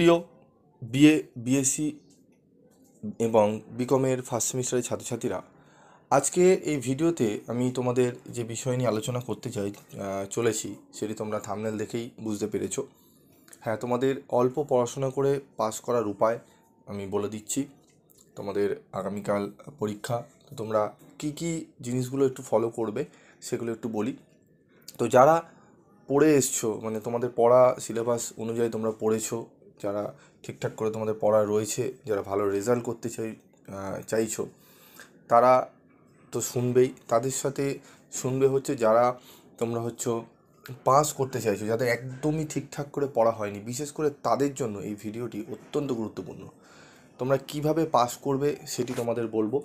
প্রিয় BA BSc এবং বিকমের first সেমিস্টারের ছাত্রছাত্রীরা আজকে এই ভিডিওতে আমি তোমাদের যে বিষয় নিয়ে আলোচনা করতে চাই চলেছি সেটি তোমরা থামনেল দেখেই বুঝতে পেরেছো হ্যাঁ তোমাদের অল্প পড়াশোনা করে পাস করার উপায় আমি বলে দিচ্ছি তোমাদের আগামীকাল পরীক্ষা তো তোমরা কি কি জিনিসগুলো একটু ফলো করবে সেগুলো একটু বলি তো যারা পড়ে এসছো মানে তোমাদের পড়া সিলেবাস অনুযায়ী তোমরা পড়েছো যারা ঠিকঠাক করে তোমাদের পড়া রয়েছে যারা ভালো রেজাল্ট করতে চাই চাইছো তারা তো শুনবেই তাদের সাথে শুনবে হচ্ছে যারা তোমরা হচ্ছে পাস করতে চাইছো যাদের একদমই ঠিকঠাক করে পড়া হয়নি বিশেষ করে তাদের জন্য এই ভিডিওটি অত্যন্ত গুরুত্বপূর্ণ তোমরা কিভাবে পাস করবে সেটি তোমাদের বলবো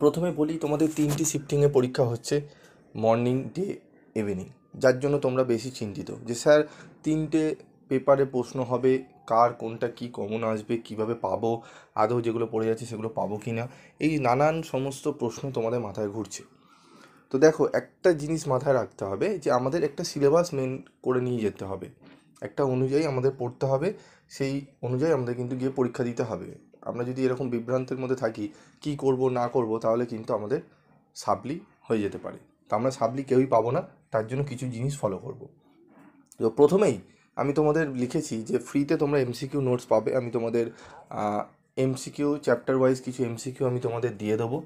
প্রথমে বলি তোমাদের তিনটি শিফটিংয়ে পরীক্ষা হচ্ছে মর্নিং ডে ইভিনিং যার জন্য তোমরা বেশি চিন্তিত যে স্যার তিনটে পেপারে প্রশ্ন হবে কার কোনটা কি কমন আসবে কিভাবে পাবো আদৌ যেগুলো পড়ে যাচ্ছে সেগুলো পাবো কি না এই নানান সমস্ত প্রশ্ন তোমাদের মাথায় ঘুরছে তো দেখো একটা জিনিস মাথায় রাখতে হবে যে আমাদের একটা সিলেবাস মেন করে নিয়ে যেতে হবে একটা অনুযায়ী আমাদের পড়তে হবে সেই অনুযায়ী আমাদের কিন্তু গিয়ে পরীক্ষা দিতে হবে আমরা যদি এরকম বিভ্রান্তের মধ্যে থাকি কি করব না করব তাহলে কিন্তু আমাদের সাবলি হয়ে যেতে পারে তা আমরা সাবলি কেউই পাবো না তার জন্য কিছু জিনিস ফলো করব তো প্রথমেই আমি তোমাদের লিখেছি যে ফ্রিতে তোমরা এমসিকিউ নোটস পাবে আমি তোমাদের এমসিকিউ চ্যাপ্টার ওয়াইজ কিছু এমসিকিউ আমি তোমাদের দিয়ে দেবো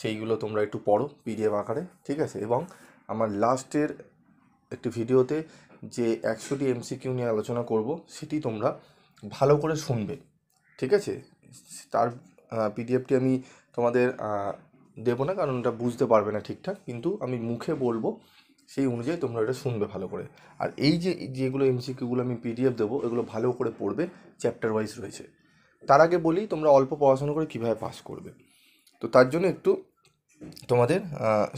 সেইগুলো তোমরা একটু পড়ো পিডিএফ আকারে ঠিক আছে এবং আমার লাস্টের একটি ভিডিওতে যে একশোটি এমসিকিউ নিয়ে আলোচনা করব সেটি তোমরা ভালো করে শুনবে ঠিক আছে তার পিডিএফটি আমি তোমাদের দেবো না কারণ ওটা বুঝতে পারবে না ঠিকঠাক কিন্তু আমি মুখে বলবো সেই অনুযায়ী তোমরা এটা শুনবে ভালো করে আর এই যে যেগুলো এমসিকিউগুলো আমি পিডিএফ দেবো এগুলো ভালো করে পড়বে চ্যাপ্টার ওয়াইজ রয়েছে তার আগে বলি তোমরা অল্প পড়াশোনা করে কীভাবে পাস করবে তো তার জন্য একটু তোমাদের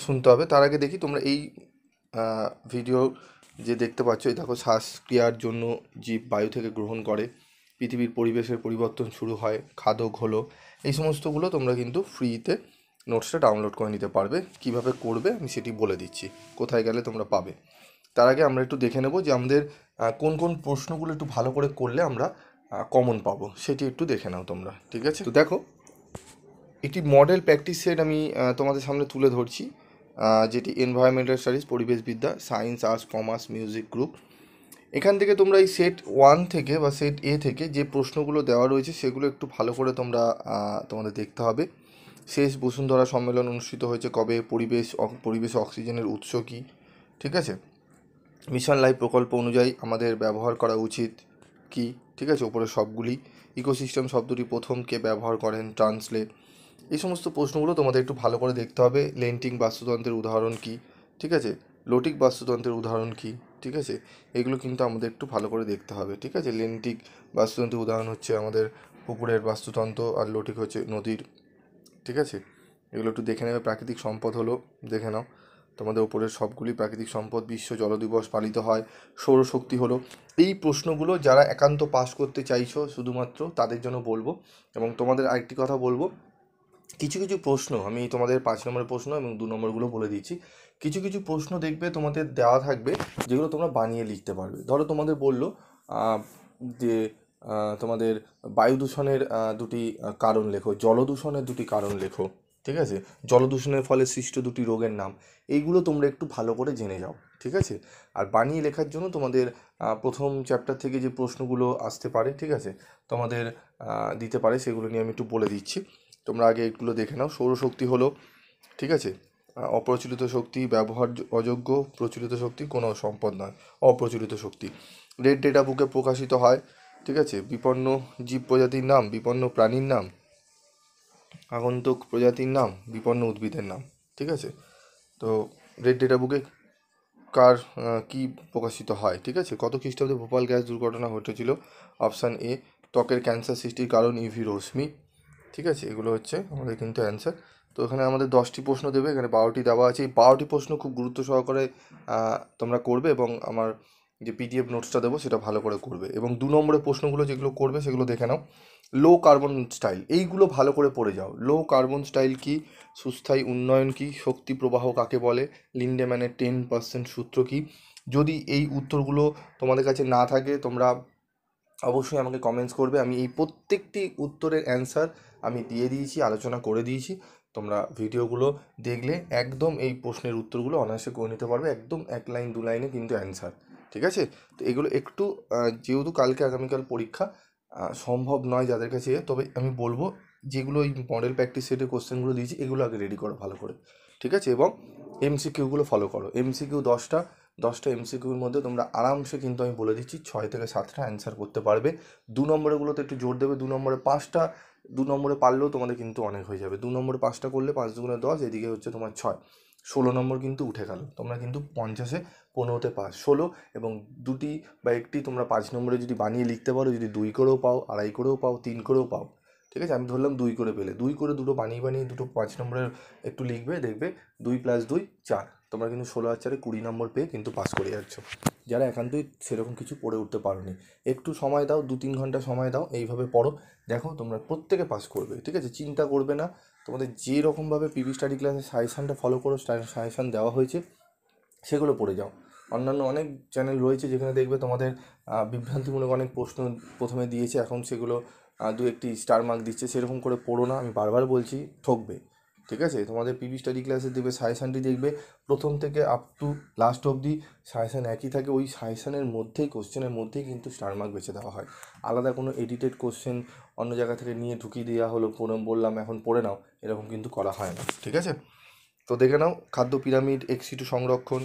শুনতে হবে তার আগে দেখি তোমরা এই ভিডিও যে দেখতে পাচ্ছ এই দেখো শ্বাসক্রিয়ার জন্য জীব বায়ু থেকে গ্রহণ করে পৃথিবীর পরিবেশের পরিবর্তন শুরু হয় খাদক হলো এই সমস্তগুলো তোমরা কিন্তু ফ্রিতে নোটসটা ডাউনলোড করে নিতে পারবে কিভাবে করবে আমি সেটি বলে দিচ্ছি কোথায় গেলে তোমরা পাবে তার আগে আমরা একটু দেখে নেব যে আমাদের কোন কোন প্রশ্নগুলো একটু ভালো করে করলে আমরা কমন পাবো সেটি একটু দেখে নাও তোমরা ঠিক আছে তো দেখো একটি মডেল প্র্যাকটিস সেট আমি তোমাদের সামনে তুলে ধরছি যেটি এনভায়রনমেন্টাল স্টাডিজ পরিবেশবিদ্যা science arts commerce music group এখান থেকে তোমরা এই সেট ওয়ান থেকে বা সেট এ থেকে যে প্রশ্নগুলো দেওয়া রয়েছে সেগুলো একটু ভালো করে তোমরা তোমাদের দেখতে হবে শেষ বসুন্ধরা সম্মেলন অনুষ্ঠিত হয়েছে কবে পরিবেশ পরিবেশে অক্সিজেনের উৎস কী ঠিক আছে মিশন লাইফ প্রকল্প অনুযায়ী আমাদের ব্যবহার করা উচিত কি ঠিক আছে ওপরে সবগুলি ইকোসিস্টেম শব্দটি প্রথম কে ব্যবহার করেন ট্রান্সলেট এই সমস্ত প্রশ্নগুলো তোমাদের একটু ভালো করে দেখতে হবে লেন্টিং বাস্তুতন্ত্রের উদাহরণ কি ঠিক আছে লোটিক বাস্তুতন্ত্রের উদাহরণ কি ঠিক আছে এগুলো কিন্তু আমাদের একটু ভালো করে দেখতে হবে ঠিক আছে লেন্টিক বাস্তুতন্ত্রের উদাহরণ হচ্ছে আমাদের পুকুরের বাস্তুতন্ত্র আর লোটিক হচ্ছে নদীর ঠিক আছে এগুলো একটু দেখে নেবে প্রাকৃতিক সম্পদ হলো দেখে নাও তোমাদের ওপরের সবগুলি প্রাকৃতিক সম্পদ বিশ্ব জল দিবস পালিত হয় সৌরশক্তি হলো এই প্রশ্নগুলো যারা একান্ত পাশ করতে চাইছো শুধুমাত্র তাদের জন্য বলবো এবং তোমাদের আরেকটি কথা বলবো কিছু কিছু প্রশ্ন আমি তোমাদের পাঁচ নম্বরের প্রশ্ন এবং দু নম্বরগুলো বলে দিচ্ছি কিছু কিছু প্রশ্ন দেখবে তোমাদের দেওয়া থাকবে যেগুলো তোমরা বানিয়ে লিখতে পারবে ধরো তোমাদের বললো যে তোমাদের বায়ু দূষণের দুটি কারণ লেখো জল দূষণের দুটি কারণ লেখো ঠিক আছে জল দূষণের ফলে সৃষ্ট দুটি রোগের নাম এইগুলো তোমরা একটু ভালো করে জেনে যাও ঠিক আছে আর বানিয়ে লেখার জন্য তোমাদের প্রথম চ্যাপ্টার থেকে যে প্রশ্নগুলো আসতে পারে ঠিক আছে তোমাদের দিতে পারে সেগুলো নিয়ে আমি একটু বলে দিচ্ছি তোমরা আগে এগুলো দেখে নাও সৌরশক্তি হলো ঠিক আছে অপ্রচলিত শক্তি ব্যবহার অযোগ্য প্রচলিত শক্তি কোনো সম্পদ নয় অপ্রচলিত শক্তি রেড ডেটা বুকে প্রকাশিত হয় ঠিক আছে বিপন্ন জীব প্রজাতির নাম বিপন্ন প্রাণীর নাম আগন্তুক প্রজাতির নাম বিপন্ন উদ্ভিদের নাম ঠিক আছে তো রেড ডেটা বুকে কার কি প্রকাশিত হয় ঠিক আছে কত খ্রিস্টাব্দে ভোপাল গ্যাস দুর্ঘটনা ঘটেছিল অপশান এ ত্বকের ক্যান্সার সৃষ্টির কারণ ইভি e রশ্মি ঠিক আছে এগুলো হচ্ছে আমাদের কিন্তু অ্যান্সার তো এখানে আমাদের দশটি প্রশ্ন দেবে এখানে বারোটি দেওয়া আছে এই বারোটি প্রশ্ন খুব গুরুত্ব সহকারে তোমরা করবে এবং আমার যে পিডিএফ নোটসটা দেবো সেটা ভালো করে করবে এবং দু নম্বরের প্রশ্নগুলো যেগুলো করবে সেগুলো দেখে নাও লো কার্বন স্টাইল এইগুলো ভালো করে পড়ে যাও লো কার্বন স্টাইল কি সুস্থায়ী উন্নয়ন কি শক্তি প্রবাহ কাকে বলে লিন্ডেম্যানের টেন পার্সেন্ট সূত্র কি যদি এই উত্তরগুলো তোমাদের কাছে না থাকে তোমরা অবশ্যই আমাকে কমেন্টস করবে আমি এই প্রত্যেকটি উত্তরের অ্যান্সার আমি দিয়ে দিয়েছি আলোচনা করে দিয়েছি তোমরা ভিডিওগুলো দেখলে একদম এই প্রশ্নের উত্তরগুলো অনায়াসে করে নিতে পারবে একদম এক লাইন দু লাইনে কিন্তু অ্যান্সার ঠিক আছে তো এগুলো একটু যেহেতু কালকে আগামীকাল পরীক্ষা সম্ভব নয় যাদের কাছে তবে আমি বলবো যেগুলো ওই মডেল প্র্যাকটিস সেটের কোশ্চেনগুলো দিয়েছি এগুলো আগে রেডি করো ভালো করে ঠিক আছে এবং এমসিকিউগুলো ফলো করো এমসিকিউ দশটা দশটা এমসিকিউর মধ্যে তোমরা আরামসে কিন্তু আমি বলে দিচ্ছি ছয় থেকে সাতটা অ্যান্সার করতে পারবে দু নম্বরেগুলোতে একটু জোর দেবে দু নম্বরে পাঁচটা দু নম্বরে পারলেও তোমাদের কিন্তু অনেক হয়ে যাবে দু নম্বরে পাঁচটা করলে পাঁচ দুগুণে দশ এদিকে হচ্ছে তোমার ছয় ষোলো নম্বর কিন্তু উঠে গেল তোমরা কিন্তু পঞ্চাশে পনেরোতে পাস ষোলো এবং দুটি বা একটি তোমরা পাঁচ নম্বরে যদি বানিয়ে লিখতে পারো যদি দুই করেও পাও আড়াই করেও পাও তিন করেও পাও ঠিক আছে আমি ধরলাম দুই করে পেলে দুই করে দুটো বানিয়ে বানিয়ে দুটো পাঁচ নম্বরের একটু লিখবে দেখবে দুই প্লাস দুই চার তোমরা কিন্তু ষোলো আর চারে কুড়ি নম্বর পেয়ে কিন্তু পাস করে যাচ্ছ যারা একান্তই সেরকম কিছু পড়ে উঠতে পারোনি একটু সময় দাও দু তিন ঘন্টা সময় দাও এইভাবে পড়ো দেখো তোমরা প্রত্যেকে পাস করবে ঠিক আছে চিন্তা করবে না তোমাদের যে পিভি স্টাডি ক্লাসে সাজেশানটা ফলো করো সাজেশান দেওয়া হয়েছে সেগুলো পড়ে যাও অন্যান্য অনেক চ্যানেল রয়েছে যেখানে দেখবে তোমাদের বিভ্রান্তিমূলক অনেক প্রশ্ন প্রথমে দিয়েছে এখন সেগুলো দু একটি স্টার মার্ক দিচ্ছে সেরকম করে পড়ো না আমি বারবার বলছি ঠকবে ঠিক আছে তোমাদের পিভি স্টাডি ক্লাসে দেখবে সাজেশানটি দেখবে প্রথম থেকে আপ টু লাস্ট অবধি সাজেশান একই থাকে ওই সাজেশানের মধ্যেই কোশ্চেনের মধ্যেই কিন্তু স্টার মার্ক বেছে দেওয়া হয় আলাদা কোনো এডিটেড কোশ্চেন অন্য জায়গা থেকে নিয়ে ঢুকিয়ে দেওয়া হলো পড়ে বললাম এখন পড়ে নাও এরকম কিন্তু করা হয় না ঠিক আছে তো দেখে নাও খাদ্য পিরামিড এক্সিটু সংরক্ষণ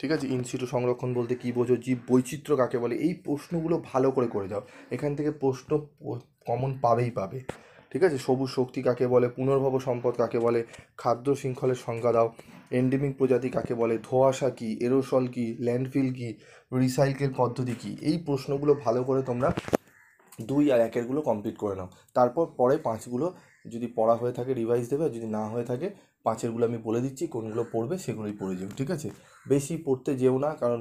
ঠিক আছে ইনসিটু সংরক্ষণ বলতে কী বোঝো জীব বৈচিত্র্য কাকে বলে এই প্রশ্নগুলো ভালো করে করে যাও এখান থেকে প্রশ্ন কমন পাবেই পাবে ঠিক আছে সবুজ শক্তি কাকে বলে পুনর্ভব সম্পদ কাকে বলে খাদ্য শৃঙ্খলের সংজ্ঞা দাও এন্ডেমিক প্রজাতি কাকে বলে ধোয়াশা কী এরোসল কী ল্যান্ডফিল কী রিসাইকেল পদ্ধতি কী এই প্রশ্নগুলো ভালো করে তোমরা দুই আর একেরগুলো কমপ্লিট করে নাও তারপর পরে পাঁচগুলো যদি পড়া হয়ে থাকে রিভাইজ দেবে যদি না হয়ে থাকে পাঁচেরগুলো আমি বলে দিচ্ছি কোনগুলো পড়বে সেগুলোই পড়ে যেও ঠিক আছে বেশি পড়তে যেও না কারণ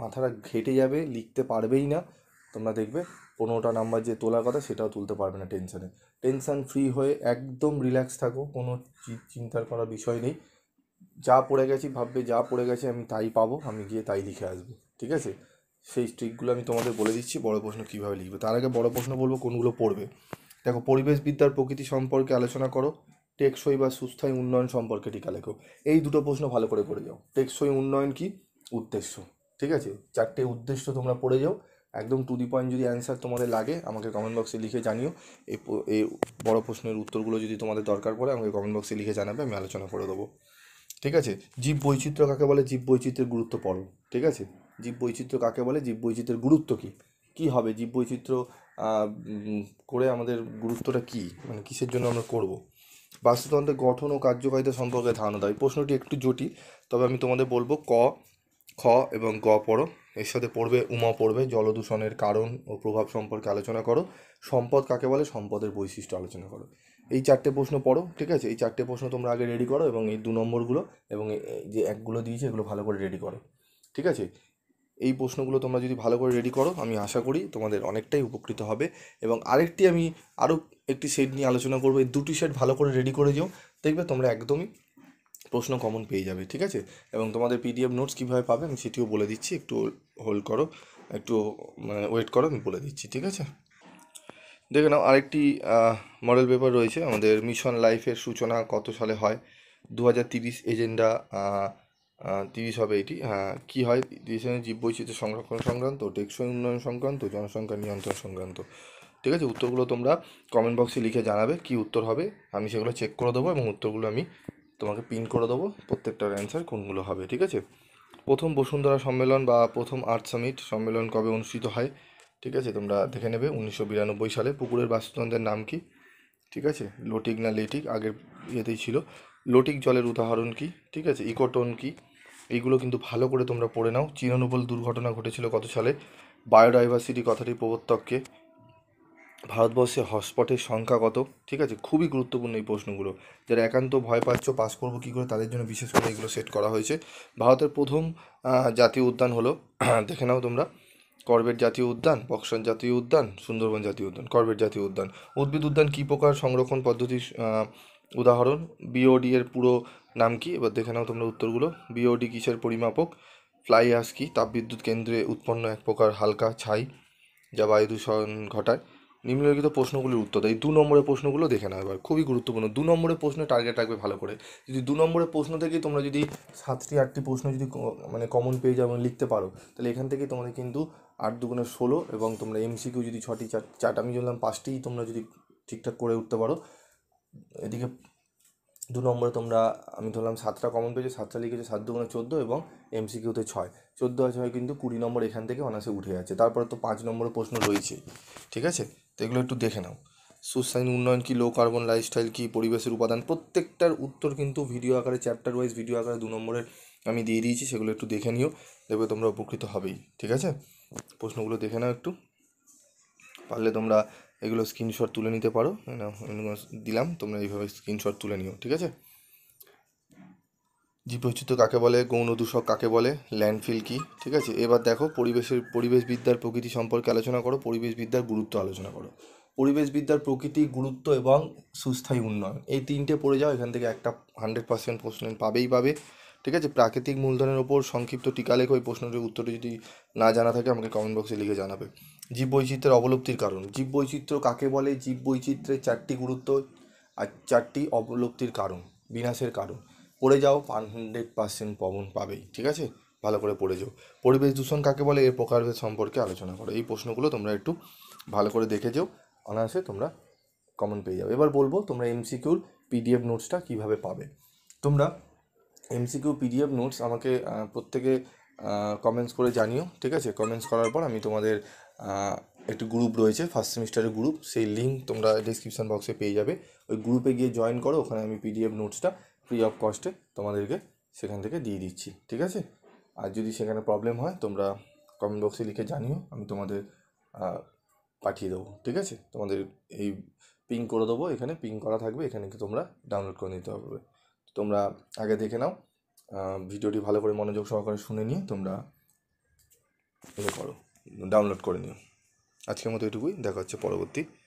মাথাটা ঘেটে যাবে লিখতে পারবেই না তোমরা দেখবে পনেরোটা নাম্বার যে তোলার কথা সেটাও তুলতে পারবে না টেনশানে টেনশান ফ্রি হয়ে একদম রিল্যাক্স থাকো কোনো চিন্তার করার বিষয় নেই যা পড়ে গেছি ভাববে যা পড়ে গেছে আমি তাই পাবো আমি গিয়ে তাই লিখে আসবো ঠিক আছে সেই স্ট্রিকগুলো আমি তোমাদের বলে দিচ্ছি বড় প্রশ্ন কীভাবে লিখবে তার আগে বড় প্রশ্ন বলবো কোনগুলো পড়বে দেখো পরিবেশবিদ্যার প্রকৃতি সম্পর্কে আলোচনা করো টেকসই বা সুস্থায়ী উন্নয়ন সম্পর্কে টিকা লেখো এই দুটো প্রশ্ন ভালো করে করে যাও টেকসই উন্নয়ন কি উদ্দেশ্য ঠিক আছে চারটে উদ্দেশ্য তোমরা পড়ে যাও একদম টু দি পয়েন্ট যদি অ্যান্সার তোমাদের লাগে আমাকে কমেন্ট বক্সে লিখে জানিও এই এই বড় প্রশ্নের উত্তরগুলো যদি তোমাদের দরকার পড়ে আমাকে কমেন্ট বক্সে লিখে জানাবে আমি আলোচনা করে দেবো ঠিক আছে জীব বৈচিত্র্য কাকে বলে জীব বৈচিত্র্যের গুরুত্ব পড়ো ঠিক আছে জীব বৈচিত্র্য কাকে বলে জীব বৈচিত্র্যের গুরুত্ব কী কী হবে জীব বৈচিত্র্য করে আমাদের গুরুত্বটা কী মানে কিসের জন্য আমরা করব বাস্তুতন্ত্রের গঠন ও কার্যকারিতা সম্পর্কে ধারণা দেয় প্রশ্নটি একটু জটিল তবে আমি তোমাদের বলবো ক খ এবং গ পড়ো এর সাথে পড়বে উমা পড়বে জলদূষণের কারণ ও প্রভাব সম্পর্কে আলোচনা করো সম্পদ কাকে বলে সম্পদের বৈশিষ্ট্য আলোচনা করো এই চারটে প্রশ্ন পড়ো ঠিক আছে এই চারটে প্রশ্ন তোমরা আগে রেডি করো এবং এই দু নম্বরগুলো এবং যে একগুলো দিয়েছে এগুলো ভালো করে রেডি করো ঠিক আছে এই প্রশ্নগুলো তোমরা যদি ভালো করে রেডি করো আমি আশা করি তোমাদের অনেকটাই উপকৃত হবে এবং আরেকটি আমি আরও একটি সেট নিয়ে আলোচনা করবো এই দুটি সেট ভালো করে রেডি করে যেও দেখবে তোমরা একদমই প্রশ্ন কমন পেয়ে যাবে ঠিক আছে এবং তোমাদের পিডিএফ নোটস কীভাবে পাবে আমি সেটিও বলে দিচ্ছি একটু হোল্ড করো একটু মানে ওয়েট করো আমি বলে দিচ্ছি ঠিক আছে দেখে নাও আরেকটি মডেল পেপার রয়েছে আমাদের মিশন লাইফের সূচনা কত সালে হয় দু হাজার তিরিশ এজেন্ডা তিরিশ হবে এটি কী হয় দেশের মানে জীববৈচিত্র্য সংরক্ষণ সংক্রান্ত টেকসই উন্নয়ন সংক্রান্ত জনসংখ্যা নিয়ন্ত্রণ সংক্রান্ত ঠিক আছে উত্তরগুলো তোমরা কমেন্ট বক্সে লিখে জানাবে কি উত্তর হবে আমি সেগুলো চেক করে দেবো এবং উত্তরগুলো আমি তোমাকে পিন করে দেবো প্রত্যেকটার অ্যান্সার কোনগুলো হবে ঠিক আছে প্রথম বসুন্ধরা সম্মেলন বা প্রথম আর্ট সামিট সম্মেলন কবে অনুষ্ঠিত হয় ঠিক আছে তোমরা দেখে নেবে উনিশশো বিরানব্বই সালে পুকুরের বাস্তুতন্ত্রের নাম কি ঠিক আছে লোটিক না লেটিক আগের ইয়েতেই ছিল লোটিক জলের উদাহরণ কি ঠিক আছে ইকোটন কি এইগুলো কিন্তু ভালো করে তোমরা পড়ে নাও চিরনবল দুর্ঘটনা ঘটেছিল কত সালে বায়োডাইভার্সিটি কথাটি প্রবর্তককে ভারতবর্ষে হটস্পটের সংখ্যা কত ঠিক আছে খুবই গুরুত্বপূর্ণ এই প্রশ্নগুলো যারা একান্ত ভয় পাচ্ছ পাস করবো কী করে তাদের জন্য বিশেষ করে এগুলো সেট করা হয়েছে ভারতের প্রথম জাতীয় উদ্যান হলো দেখে নাও তোমরা করবেট জাতীয় উদ্যান বক্সান জাতীয় উদ্যান সুন্দরবন জাতীয় উদ্যান করবেট জাতীয় উদ্যান উদ্ভিদ উদ্যান কী প্রকার সংরক্ষণ পদ্ধতির উদাহরণ বিওডি এর পুরো নাম কি এবার দেখে নাও তোমরা উত্তরগুলো বিওডি কিসের পরিমাপক ফ্লাই আস কি তাপবিদ্যুৎ কেন্দ্রে উৎপন্ন এক প্রকার হালকা ছাই যা বায়ু দূষণ ঘটায় নিম্নলিখিত প্রশ্নগুলির উত্তর দেয় এই দু নম্বরের প্রশ্নগুলো দেখে নাও এবার খুবই গুরুত্বপূর্ণ দু নম্বরের প্রশ্নে টার্গেট রাখবে ভালো করে যদি দু নম্বরের প্রশ্ন থেকে তোমরা যদি সাতটি আটটি প্রশ্ন যদি মানে কমন পেয়ে যাও এবং মানে লিখতে পারো তাহলে এখান থেকে তোমাদের কিন্তু আট দুগুণে ষোলো এবং তোমরা এমসিকিউ যদি ছটি চার চারটা আমি বললাম পাঁচটি তোমরা যদি ঠিকঠাক করে উঠতে পারো এদিকে দু নম্বরে তোমরা আমি ধরলাম সাতটা কমন পেয়েছো সাতটা লিখেছো সাত দুগুণে চোদ্দো এবং এমসিকিউতে ছয় চোদ্দো আর ছয় কিন্তু কুড়ি নম্বর এখান থেকে অনাসে উঠে যাচ্ছে তারপরে তো পাঁচ নম্বরের প্রশ্ন রয়েছে ঠিক আছে তো এগুলো একটু দেখে নাও সুসাইন উন্নয়ন কি লো কার্বন লাইফস্টাইল কি পরিবেশের উপাদান প্রত্যেকটার উত্তর কিন্তু ভিডিও আকারে চ্যাপ্টার ওয়াইজ ভিডিও আকারে দু নম্বরের আমি দিয়ে দিয়েছি সেগুলো একটু দেখে নিও দেখবে তোমরা উপকৃত হবেই ঠিক আছে প্রশ্নগুলো দেখে নাও একটু পারলে তোমরা এগুলো স্ক্রিনশট তুলে নিতে পারো দিলাম তোমরা এইভাবে স্ক্রিনশট তুলে নিও ঠিক আছে জীববৈচিত্র্য কাকে বলে গৌণ দূষক কাকে বলে ল্যান্ডফিল কি ঠিক আছে এবার দেখো পরিবেশের পরিবেশবিদ্যার প্রকৃতি সম্পর্কে আলোচনা করো পরিবেশবিদ্যার গুরুত্ব আলোচনা করো পরিবেশবিদ্যার প্রকৃতি গুরুত্ব এবং সুস্থায়ী উন্নয়ন এই তিনটে পড়ে যাও এখান থেকে একটা হান্ড্রেড পার্সেন্ট প্রশ্ন পাবেই পাবে ঠিক আছে প্রাকৃতিক মূলধনের ওপর সংক্ষিপ্ত টিকা লেখো ওই প্রশ্নটির উত্তরটি যদি না জানা থাকে আমাকে কমেন্ট বক্সে লিখে জানাবে জীববৈচিত্র্যের অবলুপ্তির কারণ জীববৈচিত্র্য কাকে বলে জীববৈচিত্র্যের চারটি গুরুত্ব আর চারটি অবলুপ্তির কারণ বিনাশের কারণ পড়ে যাও হান্ড্রেড পার্সেন্ট পবন পাবেই ঠিক আছে ভালো করে পড়ে যাও পরিবেশ দূষণ কাকে বলে এর প্রকারভেদ সম্পর্কে আলোচনা করো এই প্রশ্নগুলো তোমরা একটু ভালো করে দেখে যেও অনায়াসে তোমরা কমন পেয়ে যাবে এবার বলবো তোমরা এমসিকিউর পিডিএফ নোটসটা কীভাবে পাবে তোমরা এমসিকিউ পিডিএফ নোটস আমাকে প্রত্যেকে কমেন্টস করে জানিও ঠিক আছে কমেন্টস করার পর আমি তোমাদের একটি গ্রুপ রয়েছে ফার্স্ট সেমিস্টারের গ্রুপ সেই লিঙ্ক তোমরা ডিসক্রিপশান বক্সে পেয়ে যাবে ওই গ্রুপে গিয়ে জয়েন করো ওখানে আমি পিডিএফ নোটসটা ফ্রি অফ কস্টে তোমাদেরকে সেখান থেকে দিয়ে দিচ্ছি ঠিক আছে আর যদি সেখানে প্রবলেম হয় তোমরা কমেন্ট বক্সে লিখে জানিও আমি তোমাদের পাঠিয়ে দেবো ঠিক আছে তোমাদের এই পিং করে দেবো এখানে পিং করা থাকবে এখানে তোমরা ডাউনলোড করে নিতে হবে তোমরা আগে দেখে নাও ভিডিওটি ভালো করে মনোযোগ সহকারে শুনে নিয়ে তোমরা করো ডাউনলোড করে নিও আজকের মতো এটুকুই দেখা হচ্ছে পরবর্তী